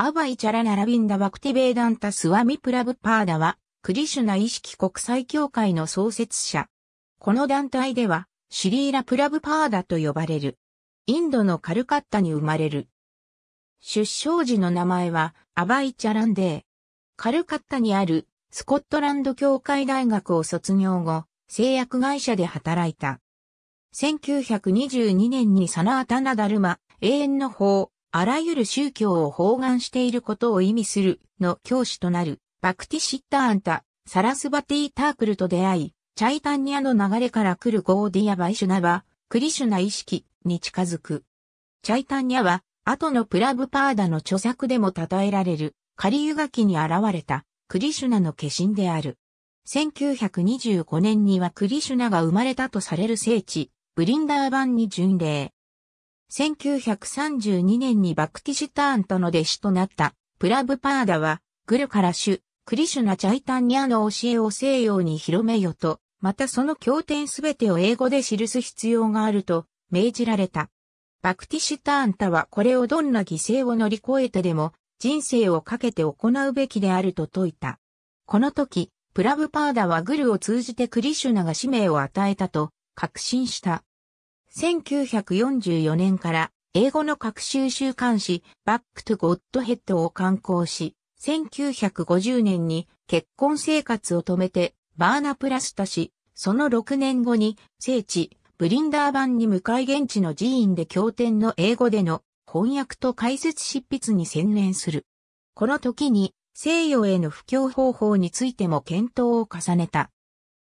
アバイチャラナラビンダバクティベーダンタスワミプラブパーダは、クリシュナ意識国際協会の創設者。この団体では、シリーラプラブパーダと呼ばれる。インドのカルカッタに生まれる。出生時の名前は、アバイチャランデー。カルカッタにある、スコットランド協会大学を卒業後、製薬会社で働いた。1922年にサナータナダルマ、永遠の法あらゆる宗教を包含していることを意味するの教師となるバクティシッターンタ、サラスバティータークルと出会い、チャイタンニアの流れから来るゴーディア・バイシュナは、クリシュナ意識に近づく。チャイタンニアは、後のプラブパーダの著作でも称えられる、カリユガキに現れた、クリシュナの化身である。1925年にはクリシュナが生まれたとされる聖地、ブリンダーバンに巡礼。1932年にバクティシュターンとの弟子となったプラブパーダは、グルから主、クリシュナ・チャイタンニアの教えを西洋に広めよと、またその経典すべてを英語で記す必要があると命じられた。バクティシュターンタはこれをどんな犠牲を乗り越えてでも人生をかけて行うべきであると説いた。この時、プラブパーダはグルを通じてクリシュナが使命を与えたと確信した。1944年から英語の各習週刊誌バックトゥゴッドヘッドを刊行し、1950年に結婚生活を止めてバーナプラスタし、その6年後に聖地ブリンダー版に向かい現地の寺院で経典の英語での翻訳と解説執筆に専念する。この時に西洋への布教方法についても検討を重ねた。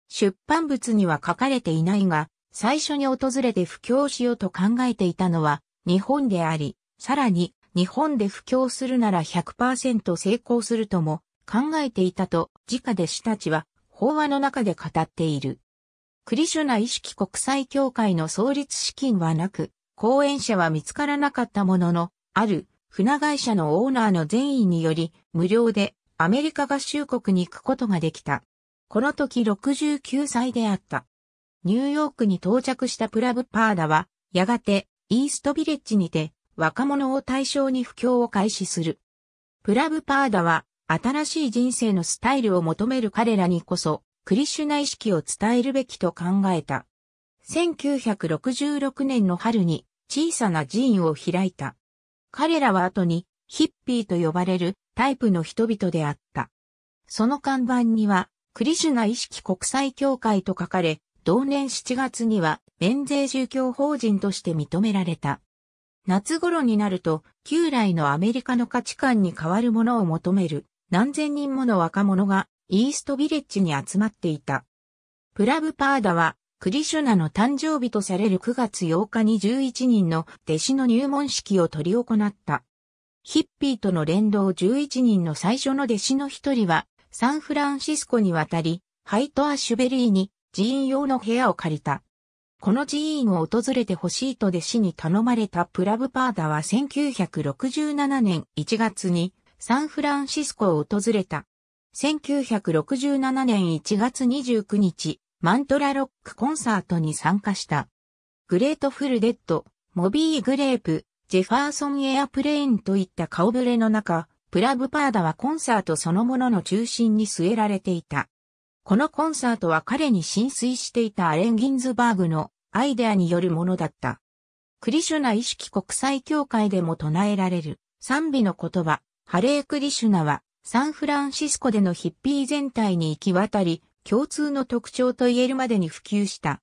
出版物には書かれていないが、最初に訪れて布教しようと考えていたのは日本であり、さらに日本で布教するなら100%成功するとも考えていたと直弟子たちは法話の中で語っている。クリシュナ意識国際協会の創立資金はなく、講演者は見つからなかったものの、ある船会社のオーナーの善意により無料でアメリカ合衆国に行くことができた。この時69歳であった。ニューヨークに到着したプラブパーダは、やがて、イーストビレッジにて、若者を対象に布教を開始する。プラブパーダは、新しい人生のスタイルを求める彼らにこそ、クリシュナ意識を伝えるべきと考えた。1966年の春に小さな寺院を開いた。彼らは後にヒッピーと呼ばれるタイプの人々であった。その看板にはクリシュナ意識国際協会と書かれ、同年7月には免税宗教法人として認められた。夏頃になると、旧来のアメリカの価値観に変わるものを求める何千人もの若者がイーストビレッジに集まっていた。プラブパーダは、クリシュナの誕生日とされる9月8日に11人の弟子の入門式を執り行った。ヒッピーとの連動11人の最初の弟子の一人は、サンフランシスコに渡り、ハイト・ア・シュベリーに寺院用の部屋を借りた。この寺院を訪れてほしいと弟子に頼まれたプラブパーダは1967年1月にサンフランシスコを訪れた。1967年1月29日、マントラロックコンサートに参加した。グレートフルデッド、モビーグレープ、ジェファーソンエアプレーンといった顔ぶれの中、プラブパーダはコンサートそのものの中心に据えられていた。このコンサートは彼に浸水していたアレン・ギンズバーグのアイデアによるものだった。クリシュナ意識国際協会でも唱えられる賛美の言葉、ハレークリシュナはサンフランシスコでのヒッピー全体に行き渡り、共通の特徴と言えるまでに普及した。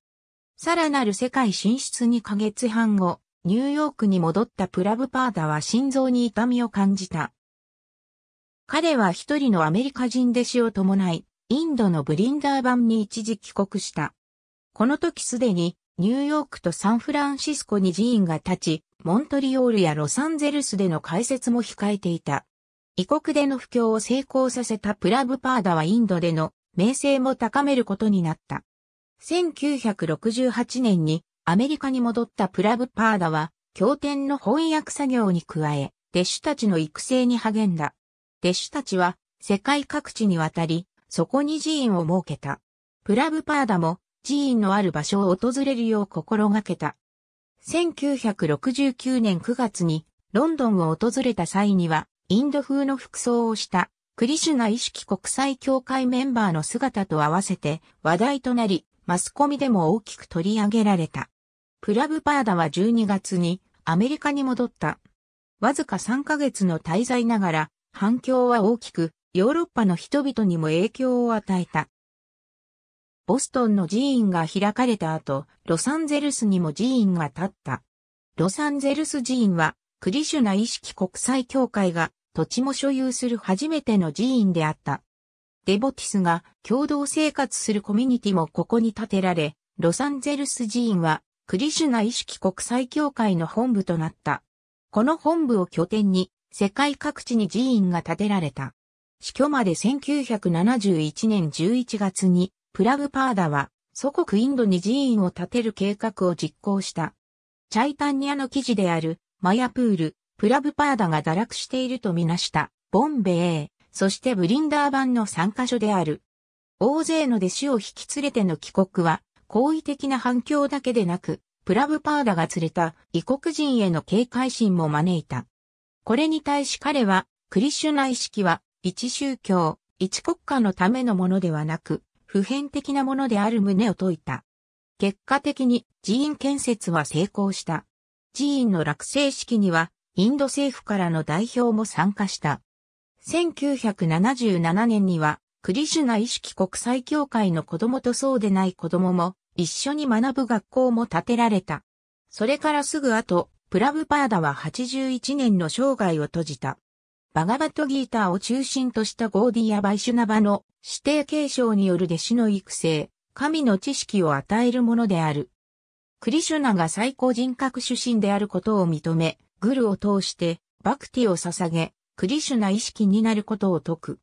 さらなる世界進出2ヶ月半後、ニューヨークに戻ったプラブパーダは心臓に痛みを感じた。彼は一人のアメリカ人弟子を伴い、インドのブリンダーバンに一時帰国した。この時すでにニューヨークとサンフランシスコに寺院が立ち、モントリオールやロサンゼルスでの開設も控えていた。異国での布教を成功させたプラブパーダはインドでの名声も高めることになった。1968年にアメリカに戻ったプラブパーダは、経典の翻訳作業に加え、弟子たちの育成に励んだ。弟子たちは世界各地に渡り、そこに寺院を設けた。プラブパーダも寺院のある場所を訪れるよう心がけた。1969年9月にロンドンを訪れた際にはインド風の服装をしたクリシュナ意識国際協会メンバーの姿と合わせて話題となりマスコミでも大きく取り上げられた。プラブパーダは12月にアメリカに戻った。わずか3ヶ月の滞在ながら反響は大きくヨーロッパの人々にも影響を与えた。ボストンの寺院が開かれた後、ロサンゼルスにも寺院が建った。ロサンゼルス寺院は、クリシュナ意識国際協会が土地も所有する初めての寺院であった。デボティスが共同生活するコミュニティもここに建てられ、ロサンゼルス寺院はクリシュナ意識国際協会の本部となった。この本部を拠点に世界各地に寺院が建てられた。死去まで1971年11月に、プラブパーダは、祖国インドに寺院を建てる計画を実行した。チャイタンニアの記事である、マヤプール、プラブパーダが堕落しているとみなした、ボンベー、そしてブリンダー版の3カ所である。大勢の弟子を引き連れての帰国は、好意的な反響だけでなく、プラブパーダが連れた異国人への警戒心も招いた。これに対し彼は、クリシュナ意識は一宗教、一国家のためのものではなく、普遍的なものである旨を説いた。結果的に寺院建設は成功した。寺院の落成式には、インド政府からの代表も参加した。1977年には、クリシュナ意識国際協会の子供とそうでない子供も一緒に学ぶ学校も建てられた。それからすぐ後、プラブパーダは81年の生涯を閉じた。バガバットギーターを中心としたゴーディア・バイシュナバの指定継承による弟子の育成、神の知識を与えるものである。クリシュナが最高人格主身であることを認め、グルを通してバクティを捧げ、クリシュナ意識になることを説く。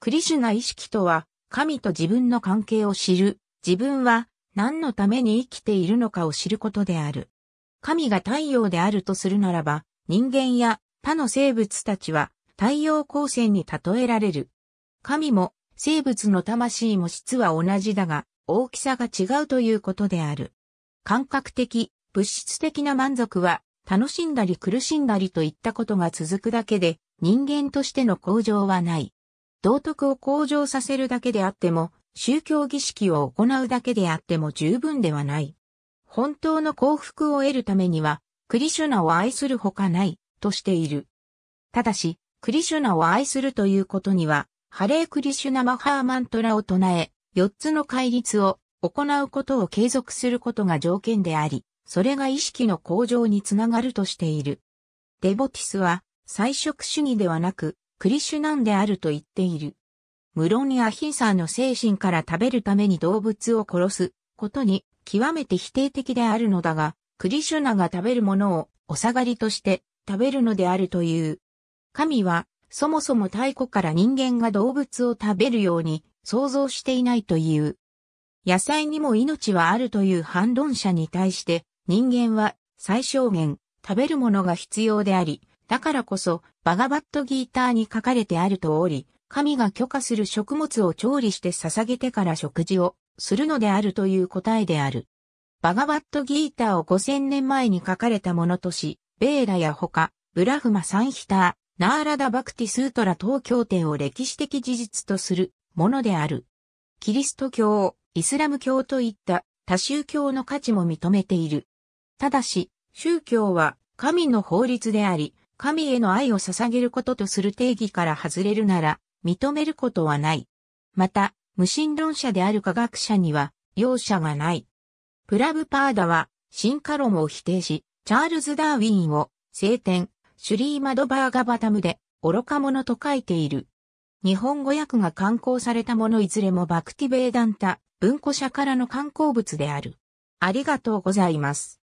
クリシュナ意識とは、神と自分の関係を知る、自分は何のために生きているのかを知ることである。神が太陽であるとするならば、人間や他の生物たちは太陽光線に例えられる。神も生物の魂も質は同じだが、大きさが違うということである。感覚的、物質的な満足は、楽しんだり苦しんだりといったことが続くだけで、人間としての向上はない。道徳を向上させるだけであっても、宗教儀式を行うだけであっても十分ではない。本当の幸福を得るためには、クリシュナを愛するほかない、としている。ただし、クリシュナを愛するということには、ハレークリシュナマハーマントラを唱え、四つの戒律を行うことを継続することが条件であり、それが意識の向上につながるとしている。デボティスは、菜食主義ではなく、クリシュナンであると言っている。無論にアヒンサーの精神から食べるために動物を殺すことに極めて否定的であるのだが、クリシュナが食べるものをお下がりとして食べるのであるという神は、そもそも太古から人間が動物を食べるように想像していないという。野菜にも命はあるという反論者に対して人間は最小限食べるものが必要であり、だからこそバガバットギーターに書かれてある通り、神が許可する食物を調理して捧げてから食事をするのであるという答えである。バガバットギーターを5000年前に書かれたものとし、ベーラや他、ブラフマサンヒター、ナーラダ・バクティ・スートラ東京定を歴史的事実とするものである。キリスト教、イスラム教といった多宗教の価値も認めている。ただし、宗教は神の法律であり、神への愛を捧げることとする定義から外れるなら、認めることはない。また、無神論者である科学者には、容赦がない。プラブパーダは、進化論を否定し、チャールズ・ダーウィンを、聖典、シュリーマドバーガバタムで、愚か者と書いている。日本語訳が刊行されたものいずれもバクティベーダンタ、文庫社からの刊行物である。ありがとうございます。